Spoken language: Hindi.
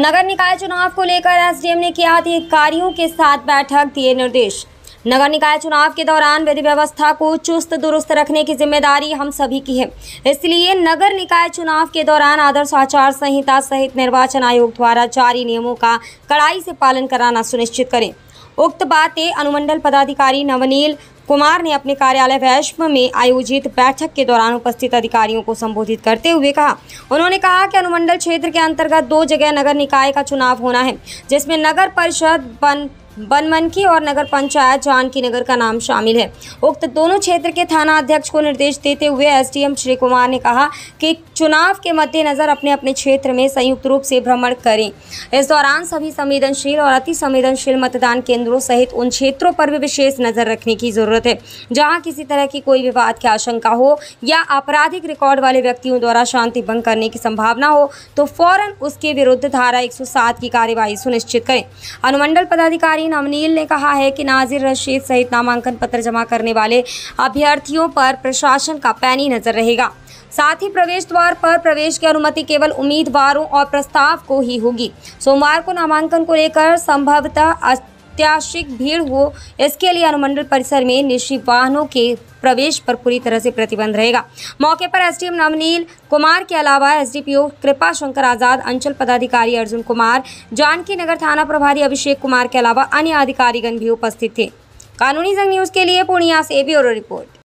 नगर निकाय चुनाव को लेकर एसडीएम ने किया अधिकारियों के साथ बैठक दिए निर्देश नगर निकाय चुनाव के दौरान विधि व्यवस्था को चुस्त दुरुस्त रखने की जिम्मेदारी हम सभी की है इसलिए नगर निकाय चुनाव के दौरान आदर्श आचार संहिता सहित निर्वाचन आयोग द्वारा जारी नियमों का कड़ाई से पालन कराना सुनिश्चित करें उक्त बातें अनुमंडल पदाधिकारी नवनील कुमार ने अपने कार्यालय वैश्व में आयोजित बैठक के दौरान उपस्थित अधिकारियों को संबोधित करते हुए कहा उन्होंने कहा कि अनुमंडल क्षेत्र के अंतर्गत दो जगह नगर निकाय का चुनाव होना है जिसमें नगर परिषद बन बनमनखी और नगर पंचायत जानकी नगर का नाम शामिल है उक्त दोनों क्षेत्र के थाना अध्यक्ष को निर्देश देते हुए एसडीएम श्री कुमार ने कहा कि चुनाव के मद्देनज़र अपने अपने क्षेत्र में संयुक्त रूप से भ्रमण करें इस दौरान सभी संवेदनशील और अति संवेदनशील मतदान केंद्रों सहित उन क्षेत्रों पर भी विशेष नज़र रखने की ज़रूरत है जहाँ किसी तरह की कोई विवाद की आशंका हो या आपराधिक रिकॉर्ड वाले व्यक्तियों द्वारा शांति भंग करने की संभावना हो तो फौरन उसके विरुद्ध धारा 107 की कार्यवाही सुनिश्चित करें अनुमंडल पदाधिकारी शाहीन अमनील ने कहा है कि नाजिर रशीद सहित नामांकन पत्र जमा करने वाले अभ्यर्थियों पर प्रशासन का पैनी नजर रहेगा साथ ही प्रवेश द्वार पर प्रवेश की अनुमति केवल उम्मीदवारों और प्रस्ताव को ही होगी सोमवार को नामांकन को लेकर संभवतः अत्याशिक भीड़ हो इसके लिए अनुमंडल परिसर में निजी वाहनों के प्रवेश पर पूरी तरह से प्रतिबंध रहेगा मौके पर एसडीएम नवनील कुमार के अलावा एसडीपीओ कृपा शंकर आजाद अंचल पदाधिकारी अर्जुन कुमार जानकी नगर थाना प्रभारी अभिषेक कुमार के अलावा अन्य अधिकारीगण भी उपस्थित थे कानूनी जंग न्यूज के लिए पूर्णिया से ब्यूरो रिपोर्ट